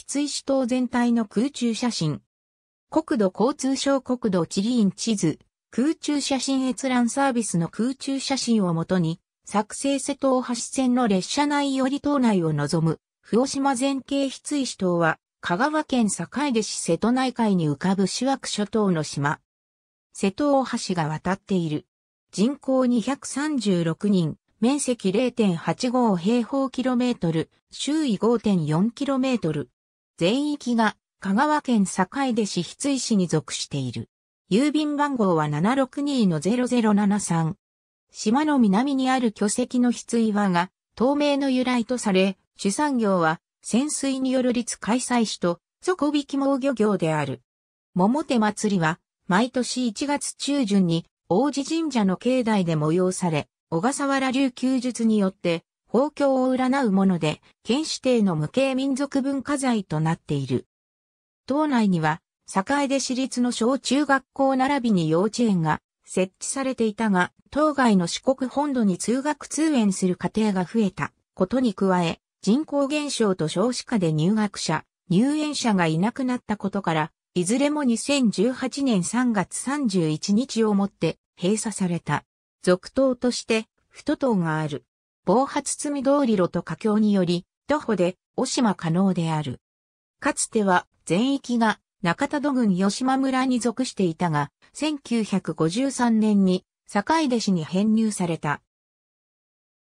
翡石島全体の空中写真。国土交通省国土地理院地図、空中写真閲覧サービスの空中写真をもとに、作成瀬戸大橋線の列車内より島内を望む、不島前景翡石島は、香川県坂出市瀬戸内海に浮かぶ主枠諸島の島。瀬戸大橋が渡っている。人口236人、面積0.85平方キロメートル、周囲5.4キロメートル。全域が香川県坂出市筆井市に属している。郵便番号は762-0073。島の南にある巨石の筆井はが、透明の由来とされ、主産業は潜水による立開催市と底引き網漁業である。桃手祭りは、毎年1月中旬に王子神社の境内で催され、小笠原流休術によって法教を占うもので、県指定の無形民族文化財となっている。島内には、栄で市立の小中学校並びに幼稚園が設置されていたが、当該の四国本土に通学通園する家庭が増えたことに加え、人口減少と少子化で入学者、入園者がいなくなったことから、いずれも2018年3月31日をもって閉鎖された。続投として、不都党がある。防波堤通り路と架橋により、徒歩で、大島可能である。かつては、全域が、中田戸郡吉間村に属していたが、1953年に、坂出市に編入された。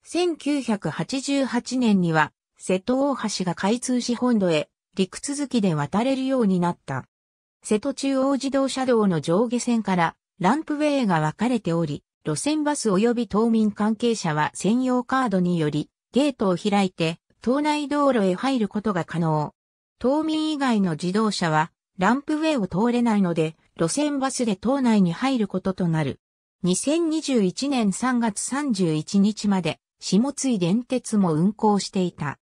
1988年には、瀬戸大橋が開通し本土へ、陸続きで渡れるようになった。瀬戸中央自動車道の上下線から、ランプウェイが分かれており、路線バス及び島民関係者は専用カードにより、ゲートを開いて、島内道路へ入ることが可能。島民以外の自動車は、ランプウェイを通れないので、路線バスで島内に入ることとなる。2021年3月31日まで、下津井電鉄も運行していた。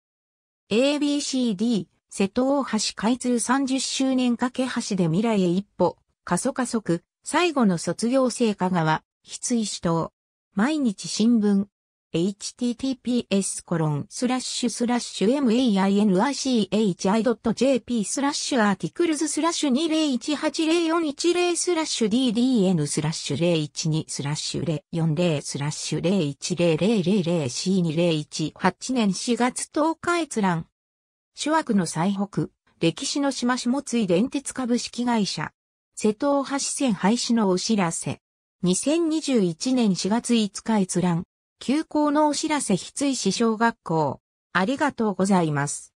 ABCD、瀬戸大橋開通30周年架け橋で未来へ一歩、加速加速、最後の卒業生香川、筆意志党。毎日新聞。https コロンスラッシュスラッシュ m a i n r c h i j p スラッシュアーティクルズスラッシュ2018041スラッシュ ddn スラッシュ012スラッシュ040スラッシュ 010000C2018 年4月10日閲覧。諸悪の最北、歴史の島もつい電鉄株式会社。瀬戸大橋線廃止のお知らせ。2021年4月5日閲覧、休校のお知らせつい市小学校。ありがとうございます。